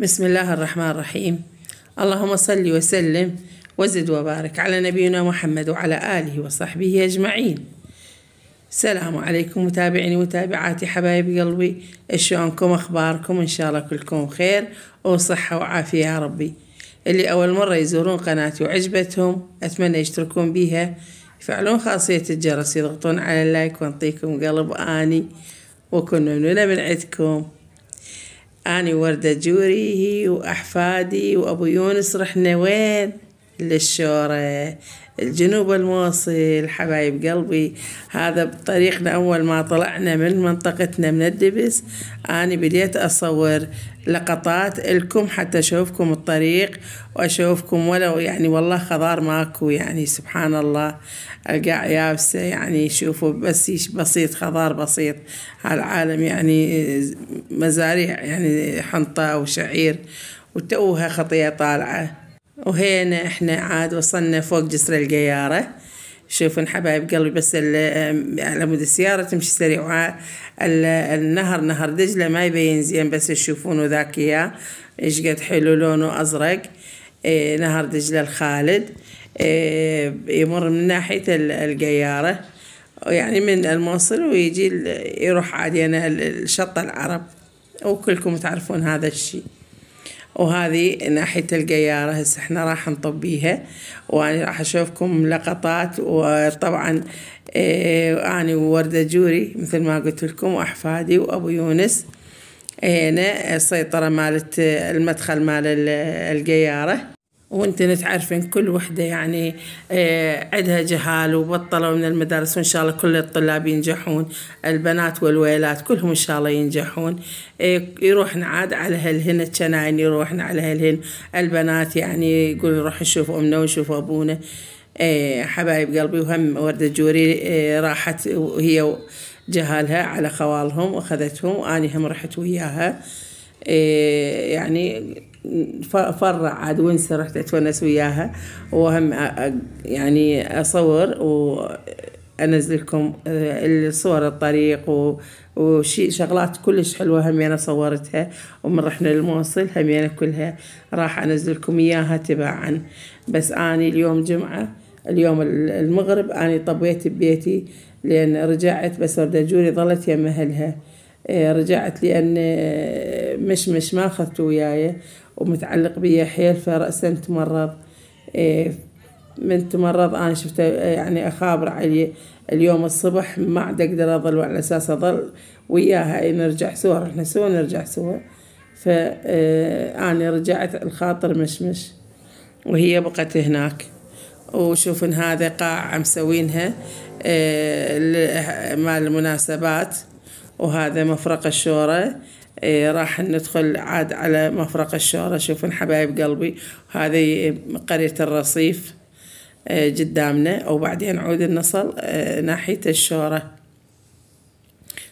بسم الله الرحمن الرحيم اللهم صل وسلم وزد وبارك على نبينا محمد وعلى آله وصحبه أجمعين السلام عليكم متابعيني ومتابعاتي حبايب قلبي شلونكم أخباركم إن شاء الله كلكم خير وصحة وعافية يا ربي اللي أول مرة يزورون قناتي وعجبتهم أتمنى يشتركون بيها يفعلون خاصية الجرس يضغطون على اللايك وانطيكم قلب آني وكنوا من عندكم أني وردة جوري هي وأحفادي وأبو يونس رحنا وين؟ للشورة الجنوب المواصل حبايب قلبي هذا بطريقنا أول ما طلعنا من منطقتنا من الدبس أنا بديت أصور لقطات لكم حتى أشوفكم الطريق وأشوفكم ولو يعني والله خضار ماكو يعني سبحان الله القاع يابسة يعني شوفوا بس بسيط خضار بسيط هالعالم يعني مزاريع يعني حنطة وشعير وتوها خطية طالعة وهنا احنا عاد وصلنا فوق جسر القيارة شوفون حبايب قلبي بس على مود السيارة تمشي سريع النهر نهر دجلة ما يبين زين بس تشوفونه ذاك اياه ايش قد حلو لونه ازرق إيه، نهر دجلة الخالد إيه، يمر من ناحية القيارة يعني من الموصل ويجي يروح عادي أنا الشط العرب وكلكم تعرفون هذا الشيء وهذه ناحية القيارة هسه احنا راح نطبيها وانا راح اشوفكم لقطات وطبعا ايه انا ووردة جوري مثل ما قلت لكم واحفادي وابو يونس إيه، هنا السيطرة مالت المدخل مال القيارة وانتن تعرفين كل وحده يعني آه، عندها جهال وبطلوا من المدارس وان شاء الله كل الطلاب ينجحون البنات والويلات كلهم ان شاء الله ينجحون آه، يروحن عاد على هالهن الشناين يروحن على هالهن البنات يعني يقول روح نشوف امنا ونشوف ابونا آه، حبايب قلبي وهم وردة جوري راحت وهي جهالها على خوالهم واخذتهم واني هم رحت وياها يعني فرع عاد ونسى رحت اتونس وياها وهم يعني اصور وانزل لكم آه، الصور الطريق وشي شغلات كلش حلوه هم انا صورتها ومن رحنا للموصل هم انا كلها راح انزل لكم اياها تباعا بس اني اليوم جمعه اليوم المغرب اني طبيت ببيتي لان رجعت بس وردة جوري ظلت يم اهلها آه، رجعت لان آه، مشمش ما أخذته وياي ومتعلق بيا حيل فرأسا تمرض إيه، من تمرض أنا شفته يعني أخابر علي اليوم الصبح ما عاد أقدر أظل وعلى أساس أظل وياها إيه، نرجع سوا رحنا سوا نرجع سوا فاني إيه، رجعت الخاطر مشمش وهي بقت هناك وشوفن هذا قاعة مسوينها مال المناسبات وهذا مفرق الشورى إيه، راح ندخل عاد على مفرق الشهرة شوفون حبايب قلبي هذه قرية الرصيف إيه، قدامنا وبعدين عود النصل إيه، ناحية الشهرة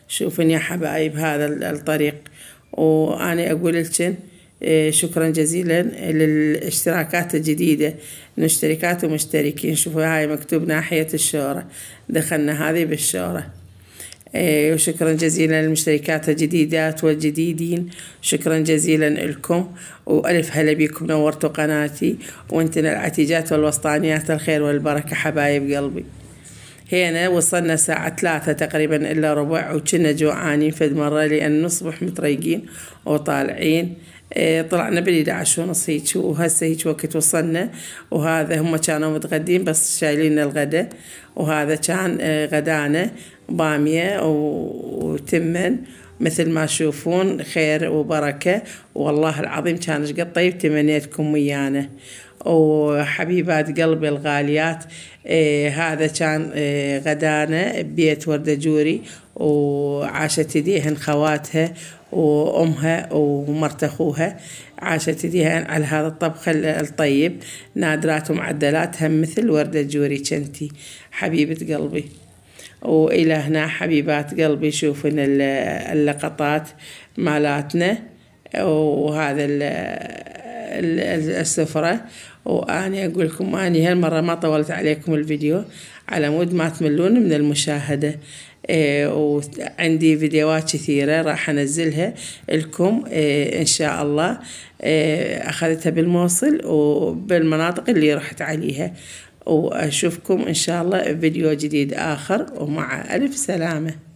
شوفون يا حبايب هذا الطريق وأنا أقول لكم شكرا جزيلا للاشتراكات الجديدة مشتركات ومشتركين شوفوا هاي مكتوب ناحية الشهرة دخلنا هذه بالشهرة إيه، وشكرا جزيلا للمشتركات الجديدات والجديدين شكرا جزيلا لكم وألف هلا بيكم نورتوا قناتي وانتن العتيجات والوسطانيات الخير والبركة حبايب قلبي هنا وصلنا ساعة ثلاثة تقريبا إلا ربع وكنا جوعانين فد مرة لأن نصبح متريقين وطالعين إيه، طلعنا بال11 ونص هيك وهسه هيك وقت وصلنا وهذا هم كانوا متغدين بس شايلين الغداء وهذا كان إيه، غدانا بامية وتمن مثل ما تشوفون خير وبركة والله العظيم كان قد طيب تمنيتكم ويانا وحبيبات قلبي الغاليات إيه هذا كان إيه غدانا ببيت وردة جوري وعاشت يديهن خواتها وأمها ومرت أخوها عاشت ديها على هذا الطبخ الطيب نادرات ومعدلاتها مثل وردة جوري كنتي حبيبة قلبي وإلى هنا حبيبات قلبي شوفن اللقطات مالاتنا وهذا السفرة وأني أقول لكم أني هالمرة ما طولت عليكم الفيديو على مود ما تملون من المشاهدة إيه وعندي فيديوهات كثيرة راح أنزلها لكم إيه إن شاء الله إيه أخذتها بالموصل وبالمناطق اللي رحت عليها وأشوفكم إن شاء الله فيديو جديد آخر ومع ألف سلامة